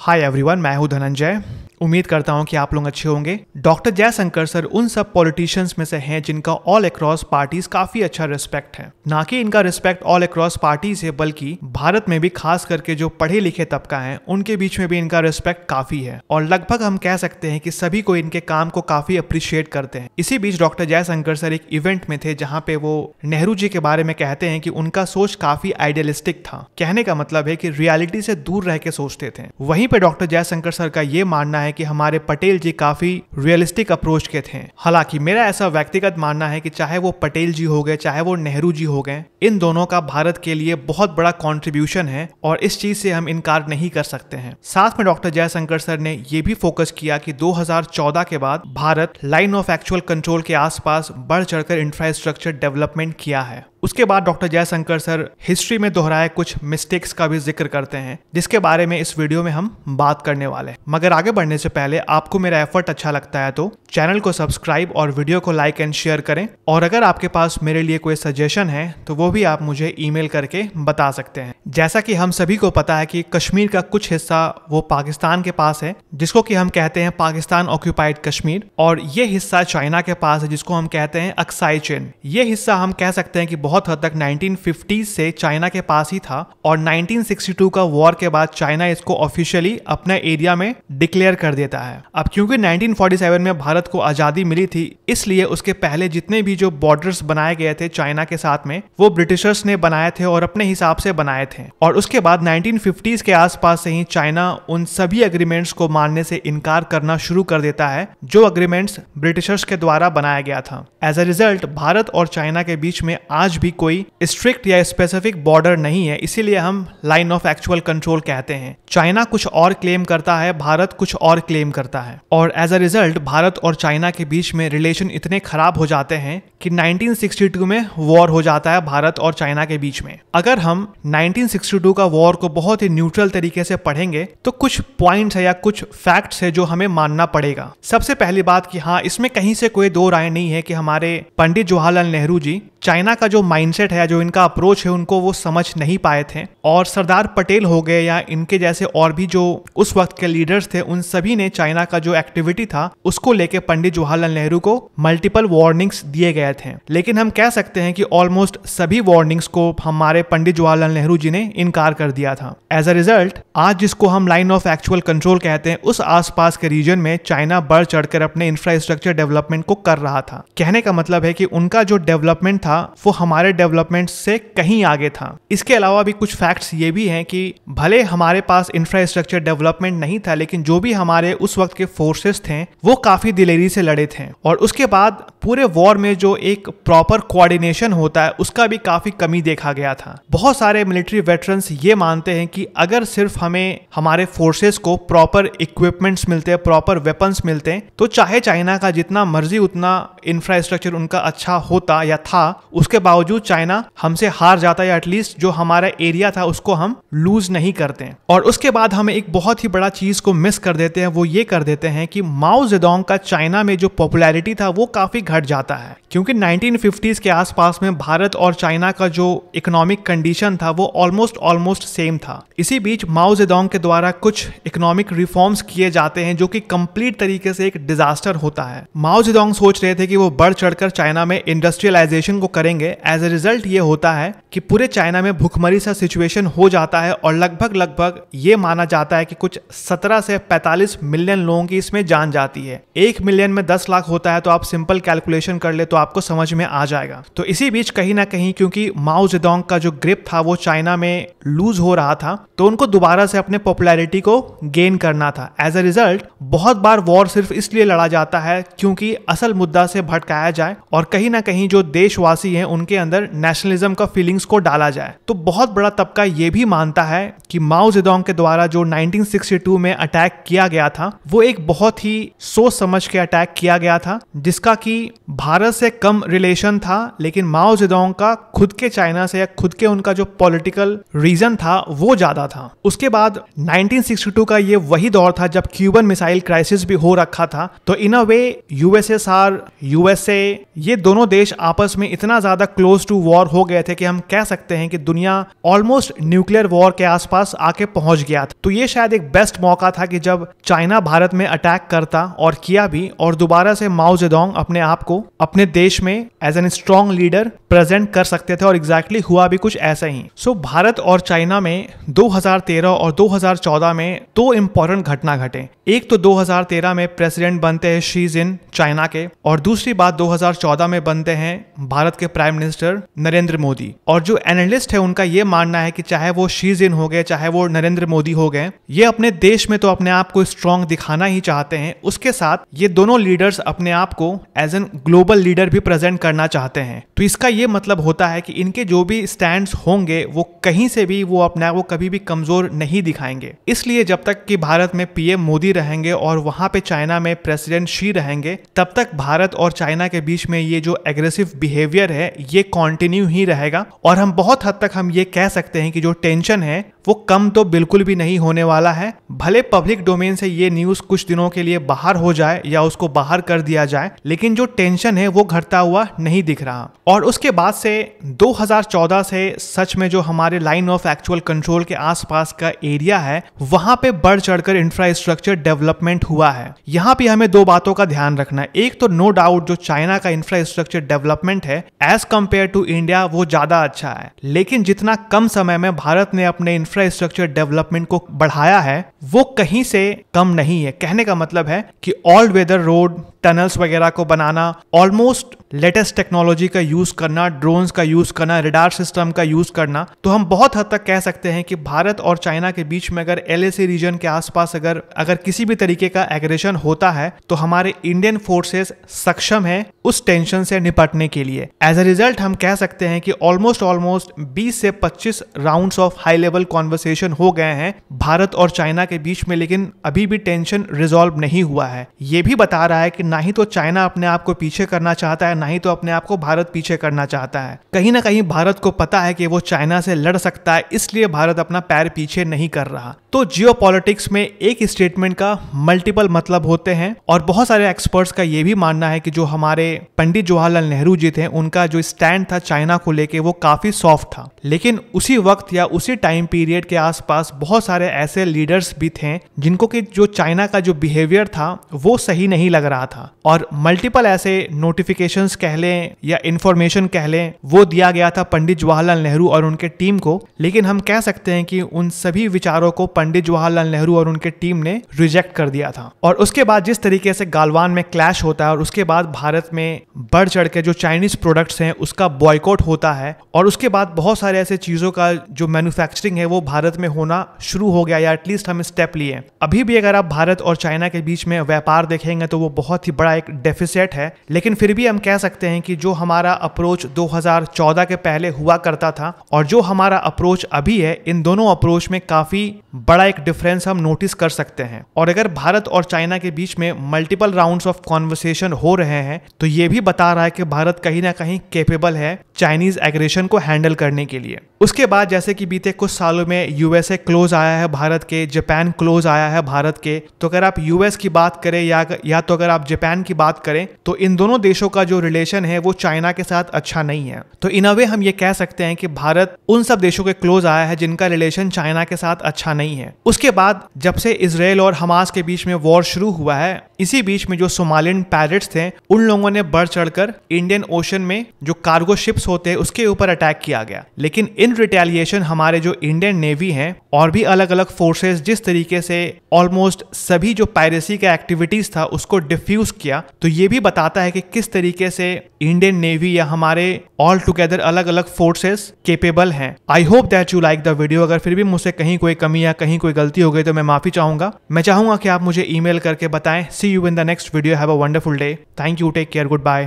Hi everyone मैं हूं धनंजय उम्मीद करता हूँ कि आप लोग अच्छे होंगे डॉक्टर जयशंकर सर उन सब पॉलिटिशियंस में से हैं जिनका ऑल अक्रॉस पार्टीज काफी अच्छा रिस्पेक्ट है ना कि इनका रिस्पेक्ट ऑल अक्रॉस पार्टीज है बल्कि भारत में भी खास करके जो पढ़े लिखे तबका है उनके बीच में भी इनका रिस्पेक्ट काफी है और लगभग हम कह सकते हैं कि सभी को इनके काम को काफी अप्रिशिएट करते हैं इसी बीच डॉक्टर जयशंकर सर एक इवेंट में थे जहाँ पे वो नेहरू जी के बारे में कहते हैं कि उनका सोच काफी आइडियलिस्टिक था कहने का मतलब है कि रियलिटी से दूर रह के सोचते थे वहीं पे डॉक्टर जयशंकर सर का ये मानना है है कि हमारे पटेल जी काफी रियलिस्टिक अप्रोच के थे हालांकि मेरा ऐसा व्यक्तिगत मानना है कि चाहे वो पटेल जी हो गए चाहे वो नेहरू जी हो गए इन दोनों का भारत के लिए बहुत बड़ा कॉन्ट्रीब्यूशन है और इस चीज से हम इनकार नहीं कर सकते हैं साथ में डॉक्टर जयशंकर सर ने यह भी फोकस किया कि 2014 के बाद Bharat line of actual control के आसपास बढ़ चढ़कर इंफ्रास्ट्रक्चर डेवलपमेंट किया है उसके बाद डॉक्टर जयशंकर सर हिस्ट्री में दोहराए कुछ मिस्टेक्स का भी जिक्र करते हैं जिसके बारे में इस वीडियो में हम बात करने वाले हैं मगर आगे बढ़ने करने से पहले आपको मेरा एफर्ट अच्छा लगता है तो चैनल को सब्सक्राइब और वीडियो को लाइक एंड शेयर करें और अगर आपके पास मेरे लिए कोई सजेशन है तो वो भी आप मुझे ईमेल करके बता सकते हैं जैसा कि हम सभी को पता है कि कश्मीर का कुछ हिस्सा वो पाकिस्तान के पास है जिसको कि हम कहते हैं पाकिस्तान ऑक्यूपाइड कश्मीर और ये हिस्सा चाइना के पास है जिसको हम कहते हैं अक्साई चेन ये हिस्सा हम कह सकते हैं कि बहुत हद तक 1950 से चाइना के पास ही था और 1962 का वॉर के बाद चाइना इसको ऑफिशियली अपने एरिया में डिक्लेयर कर देता है अब क्योंकि नाइनटीन में भारत को आज़ादी मिली थी इसलिए उसके पहले जितने भी जो बॉर्डर्स बनाए गए थे चाइना के साथ में वो ब्रिटिशर्स ने बनाए थे और अपने हिसाब से बनाए थे थे और उसके बाद 1950s के आसपास से ही चाइना उन सभी अग्रीमेंट्स को मानने से इनकार करना शुरू कर देता है जो अग्रीमेंट्स ब्रिटिशर्स के द्वारा बनाया गया था एज ए रिजल्ट भारत और चाइना के बीच में आज भी कोई स्ट्रिक्ट या स्पेसिफिक बॉर्डर नहीं है इसीलिए हम लाइन ऑफ एक्चुअल कंट्रोल कहते हैं चाइना कुछ और क्लेम करता है भारत कुछ और क्लेम करता है और एज अ रिजल्ट भारत और चाइना के बीच में रिलेशन इतने खराब हो जाते हैं कि 1962 में वॉर हो जाता है भारत और चाइना के बीच में अगर हम 1962 का वॉर को बहुत ही न्यूट्रल तरीके से पढ़ेंगे तो कुछ पॉइंट्स है या कुछ फैक्ट्स है जो हमें मानना पड़ेगा सबसे पहली बात कि हाँ इसमें कहीं से कोई दो राय नहीं है कि हमारे पंडित जवाहरलाल नेहरू जी चाइना का जो माइंडसेट है जो इनका अप्रोच है उनको वो समझ नहीं पाए थे और सरदार पटेल हो गए या इनके जैसे और भी जो उस वक्त के लीडर्स थे उन सभी ने चाइना का जो एक्टिविटी था उसको लेके पंडित जवाहरलाल नेहरू को मल्टीपल वार्निंग्स दिए गए गए थे लेकिन हम कह सकते हैं कि ऑलमोस्ट सभी वार्निंग्स को हमारे पंडित जवाहरलाल नेहरू जी ने इनकार कर दिया था एज अ रिजल्ट आज जिसको हम लाइन ऑफ एक्चुअल कंट्रोल कहते हैं उस आसपास के रीजन में चाइना बढ़ चढ़कर अपने इंफ्रास्ट्रक्चर डेवलपमेंट को कर रहा था कहने का मतलब है कि उनका जो डेवलपमेंट था वो हमारे डेवलपमेंट से कहीं आगे था इसके अलावा भी कुछ फैक्ट्स ये भी हैं कि भले हमारे पास इंफ्रास्ट्रक्चर डेवलपमेंट नहीं था लेकिन जो भी हमारे उस वक्त के फोर्सेस थे वो काफी दिलेरी से लड़े थे और उसके बाद पूरे वॉर में जो एक प्रॉपर कोऑर्डिनेशन होता है उसका भी काफ़ी कमी देखा गया था बहुत सारे मिलिट्री वेटरन्स ये मानते हैं कि अगर सिर्फ हमें हमारे फोर्सेस को प्रॉपर इक्विपमेंट्स मिलते हैं प्रॉपर वेपन्स मिलते हैं तो चाहे चाइना का जितना मर्जी उतना इंफ्रास्ट्रक्चर उनका अच्छा होता या था उसके बावजूद चाइना हमसे हार जाता या एटलीस्ट जो हमारा एरिया था उसको हम लूज नहीं करते और उसके बाद हम एक बहुत ही बड़ा चीज़ को मिस कर देते हैं वो ये कर देते हैं कि माओ जेदोंग का चाइना में जो पॉपुलैरिटी था वो काफ़ी घट जाता है क्योंकि क्योंकि 1950s के आसपास में भारत और चाइना का जो इकोनॉमिक कंडीशन था वो ऑलमोस्ट ऑलमोस्ट सेम था इसी बीच माओ जेदोंग के द्वारा कुछ इकोनॉमिक रिफॉर्म्स किए जाते हैं जो कि कंप्लीट तरीके से एक डिजास्टर होता है माओ जेदोंग सोच रहे थे कि वो बढ़ चढ़कर चाइना में इंडस्ट्रियलाइजेशन को करेंगे एज ए रिजल्ट ये होता है कि पूरे चाइना में भुखमरी सा सिचुएशन हो जाता है और लगभग लगभग ये माना जाता है कि कुछ सत्रह से पैंतालीस मिलियन लोगों की इसमें जान जाती है एक मिलियन में दस लाख होता है तो आप सिंपल कैलकुलेशन कर ले तो आपको आपको समझ में आ जाएगा तो इसी बीच कहीं ना कहीं क्योंकि माओ जेदोंग का जो ग्रिप था वो चाइना में लूज हो रहा था तो उनको दोबारा से अपने पॉपुलैरिटी को गेन करना था एज अ रिजल्ट बहुत बार वॉर सिर्फ इसलिए लड़ा जाता है क्योंकि असल मुद्दा से भटकाया जाए और कहीं ना कहीं जो देशवासी हैं उनके अंदर नेशनलिज्म का फीलिंग्स को डाला जाए तो बहुत बड़ा तबका ये भी मानता है कि माओ जेदोंग के द्वारा जो 1962 में अटैक किया गया था वो एक बहुत ही सोच समझ के अटैक किया गया था जिसका कि भारत से कब कम रिलेशन था लेकिन माओ जिदोंग का खुद के चाइना से या खुद के उनका जो पॉलिटिकल रीजन था वो ज्यादा था उसके बाद 1962 का ये वही दौर था जब क्यूबन मिसाइल क्राइसिस भी हो रखा था तो इन अ वे यूएसएसआर यूएसए ये दोनों देश आपस में इतना ज्यादा क्लोज टू वॉर हो गए थे कि हम कह सकते हैं कि दुनिया ऑलमोस्ट न्यूक्लियर वॉर के आसपास आके पहुंच गया था तो ये शायद एक बेस्ट मौका था कि जब चाइना भारत में अटैक करता और किया भी और दोबारा से माओ जेदोंग अपने आप को अपने देश देश में as an strong leader present कर सकते थे और एग्जैक्टली exactly हुआ भी कुछ ऐसा ही सो so, भारत और चाइना में 2013 और 2014 में दो इंपॉर्टेंट घटना घटे एक तो 2013 में प्रेसिडेंट बनते हैं शी जिन चाइना के और दूसरी बात 2014 में बनते हैं भारत के प्राइम मिनिस्टर नरेंद्र मोदी और जो एनालिस्ट है उनका ये मानना है कि चाहे वो शी जिन हो गए चाहे वो नरेंद्र मोदी हो गए ये अपने देश में तो अपने आप को स्ट्रॉन्ग दिखाना ही चाहते हैं उसके साथ ये दोनों लीडर्स अपने आप को एज एन ग्लोबल लीडर भी रिप्रेजेंट करना चाहते हैं तो इसका ये मतलब होता है कि इनके जो भी स्टैंड होंगे वो कहीं से भी वो अपने वो कभी भी कमजोर नहीं दिखाएंगे इसलिए जब तक कि भारत में पीएम मोदी रहेंगे और वहां पे चाइना में प्रेसिडेंट शी रहेंगे तब तक भारत और चाइना के बीच में ये जो एग्रेसिव बिहेवियर है ये कॉन्टिन्यू ही रहेगा और हम बहुत हद तक हम ये कह सकते हैं कि जो टेंशन है वो कम तो बिल्कुल भी नहीं होने वाला है भले पब्लिक डोमेन से ये न्यूज कुछ दिनों के लिए बाहर हो जाए या उसको बाहर कर दिया जाए लेकिन जो टेंशन है वो घर बिकता हुआ नहीं दिख रहा और उसके बाद से 2014 से सच में जो हमारे लाइन ऑफ एक्चुअल कंट्रोल के आसपास का एरिया है वहां पे बढ़ चढ़कर इंफ्रास्ट्रक्चर डेवलपमेंट हुआ है यहाँ पे हमें दो बातों का ध्यान रखना है एक तो नो डाउट जो चाइना का इंफ्रास्ट्रक्चर डेवलपमेंट है एज कम्पेयर टू इंडिया वो ज्यादा अच्छा है लेकिन जितना कम समय में भारत ने अपने इंफ्रास्ट्रक्चर डेवलपमेंट को बढ़ाया है वो कहीं से कम नहीं है कहने का मतलब है कि ऑल वेदर रोड टनल्स वगैरह को बनाना ऑलमोस्ट लेटेस्ट टेक्नोलॉजी का यूज करना ड्रोन्स का यूज करना रिडार सिस्टम का यूज करना तो हम बहुत हद तक कह सकते हैं कि भारत और चाइना के बीच में अगर एल रीजन के आसपास अगर अगर किसी भी तरीके का एग्रेशन होता है तो हमारे इंडियन फोर्सेस सक्षम है उस टेंशन से निपटने के लिए एज ए रिजल्ट हम कह सकते हैं कि ऑलमोस्ट ऑलमोस्ट 20 से 25 rounds of high level conversation हो गए हैं भारत और चाइना के बीच में लेकिन अभी भी टेंशन रिजॉल्व नहीं हुआ है ये भी बता रहा है कि ना ही तो चाइना अपने आप को पीछे करना चाहता है ना ही तो अपने आप को भारत पीछे करना चाहता है कहीं ना कहीं भारत को पता है कि वो चाइना से लड़ सकता है इसलिए भारत अपना पैर पीछे नहीं कर रहा तो जियो में एक स्टेटमेंट का मल्टीपल मतलब होते हैं और बहुत सारे एक्सपर्ट्स का ये भी मानना है कि जो हमारे पंडित जवाहरलाल नेहरू जी थे उनका जो स्टैंड था चाइना को लेके वो काफ़ी सॉफ्ट था लेकिन उसी वक्त या उसी टाइम पीरियड के आसपास बहुत सारे ऐसे लीडर्स भी थे जिनको कि जो चाइना का जो बिहेवियर था वो सही नहीं लग रहा था और मल्टीपल ऐसे नोटिफिकेशन कह लें या इन्फॉर्मेशन कह लें वो दिया गया था पंडित जवाहरलाल नेहरू और उनके टीम को लेकिन हम कह सकते हैं कि उन सभी विचारों को पंडित जवाहरलाल नेहरू और उनके टीम ने रिजेक्ट कर दिया था और उसके बाद जिस तरीके से गालवान में क्लैश होता है और उसके बाद भारत में बढ़ चढ़ के जो चाइनीज प्रोडक्ट्स हैं उसका बॉयकॉट होता है और उसके बाद बहुत सारे ऐसे चीज़ों का जो मैन्युफैक्चरिंग है वो भारत में होना शुरू हो गया या एटलीस्ट हम स्टेप लिए अभी भी अगर आप भारत और चाइना के बीच में व्यापार देखेंगे तो वो बहुत ही बड़ा एक डेफिसिट है लेकिन फिर भी हम कह सकते हैं कि जो हमारा अप्रोच 2014 के पहले हुआ करता था और जो हमारा अप्रोच अभी है इन दोनों अप्रोच में काफ़ी बड़ा एक डिफरेंस हम नोटिस कर सकते हैं और अगर भारत और चाइना के बीच में मल्टीपल राउंड ऑफ कॉन्वर्सेशन हो रहे हैं तो ये भी बता रहा है कि भारत कहीं ना कहीं केपेबल है चाइनीज एग्रेशन को हैंडल करने के लिए उसके बाद जैसे कि बीते कुछ सालों में यूएसए क्लोज आया है भारत के जापान क्लोज आया है भारत के तो अगर आप यूएस की बात करें या या तो अगर आप जापान की बात करें तो इन दोनों देशों का जो रिलेशन है वो चाइना के साथ अच्छा नहीं है तो इन अ वे हम ये कह सकते हैं कि भारत उन सब देशों के क्लोज आया है जिनका रिलेशन चाइना के साथ अच्छा नहीं है है उसके बाद जब से इसराइल और हमास के बीच में वॉर शुरू हुआ है इसी बीच में जो सोमालियन पैरेट्स थे उन लोगों ने बढ़ चढ़कर इंडियन ओशन में जो कार्गो शिप्स होते हैं उसके ऊपर अटैक किया गया लेकिन इन रिटेलिएशन हमारे जो इंडियन नेवी हैं और भी अलग अलग फोर्सेस जिस तरीके से ऑलमोस्ट सभी जो पायरेसी का एक्टिविटीज था उसको डिफ्यूज किया तो ये भी बताता है कि किस तरीके से इंडियन नेवी या हमारे ऑल टुगेदर अलग अलग फोर्सेस केपेबल हैं I hope that you like the video अगर फिर भी मुझसे कहीं कोई कमी या कहीं कोई गलती हो गई तो मैं माफी चाहूंगा मैं चाहूंगा कि आप मुझे ईमेल करके बताएं सी see you in the next video. Have a wonderful day. Thank you. Take care. Goodbye.